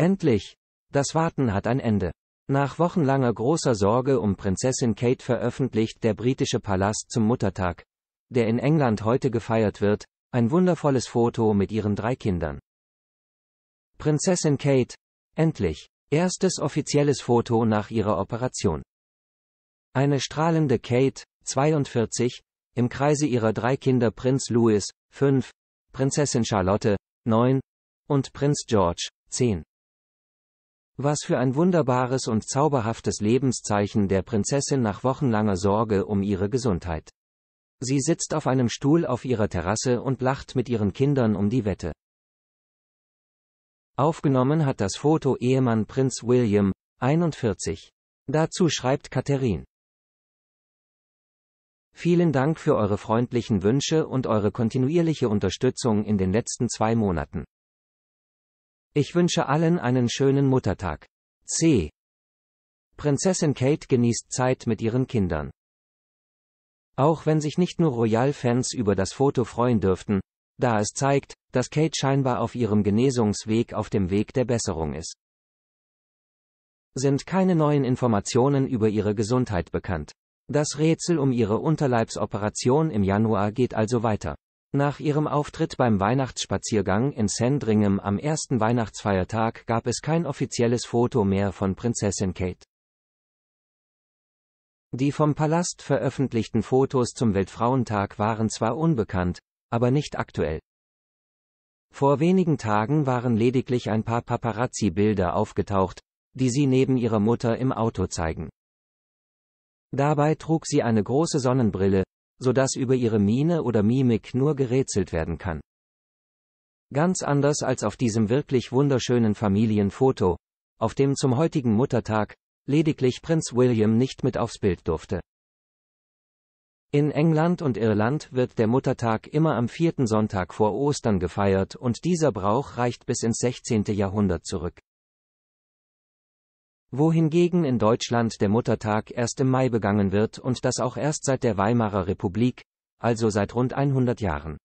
Endlich! Das Warten hat ein Ende. Nach wochenlanger großer Sorge um Prinzessin Kate veröffentlicht der britische Palast zum Muttertag, der in England heute gefeiert wird, ein wundervolles Foto mit ihren drei Kindern. Prinzessin Kate, endlich, erstes offizielles Foto nach ihrer Operation. Eine strahlende Kate, 42, im Kreise ihrer drei Kinder Prinz Louis, 5, Prinzessin Charlotte, 9 und Prinz George, 10. Was für ein wunderbares und zauberhaftes Lebenszeichen der Prinzessin nach wochenlanger Sorge um ihre Gesundheit. Sie sitzt auf einem Stuhl auf ihrer Terrasse und lacht mit ihren Kindern um die Wette. Aufgenommen hat das Foto Ehemann Prinz William, 41. Dazu schreibt Katharine. Vielen Dank für eure freundlichen Wünsche und eure kontinuierliche Unterstützung in den letzten zwei Monaten. Ich wünsche allen einen schönen Muttertag. C. Prinzessin Kate genießt Zeit mit ihren Kindern. Auch wenn sich nicht nur Royal-Fans über das Foto freuen dürften, da es zeigt, dass Kate scheinbar auf ihrem Genesungsweg auf dem Weg der Besserung ist. Sind keine neuen Informationen über ihre Gesundheit bekannt. Das Rätsel um ihre Unterleibsoperation im Januar geht also weiter. Nach ihrem Auftritt beim Weihnachtsspaziergang in Sandringham am ersten Weihnachtsfeiertag gab es kein offizielles Foto mehr von Prinzessin Kate. Die vom Palast veröffentlichten Fotos zum Weltfrauentag waren zwar unbekannt, aber nicht aktuell. Vor wenigen Tagen waren lediglich ein paar Paparazzi-Bilder aufgetaucht, die sie neben ihrer Mutter im Auto zeigen. Dabei trug sie eine große Sonnenbrille, sodass über ihre Miene oder Mimik nur gerätselt werden kann. Ganz anders als auf diesem wirklich wunderschönen Familienfoto, auf dem zum heutigen Muttertag lediglich Prinz William nicht mit aufs Bild durfte. In England und Irland wird der Muttertag immer am vierten Sonntag vor Ostern gefeiert und dieser Brauch reicht bis ins 16. Jahrhundert zurück wohingegen in Deutschland der Muttertag erst im Mai begangen wird und das auch erst seit der Weimarer Republik, also seit rund 100 Jahren.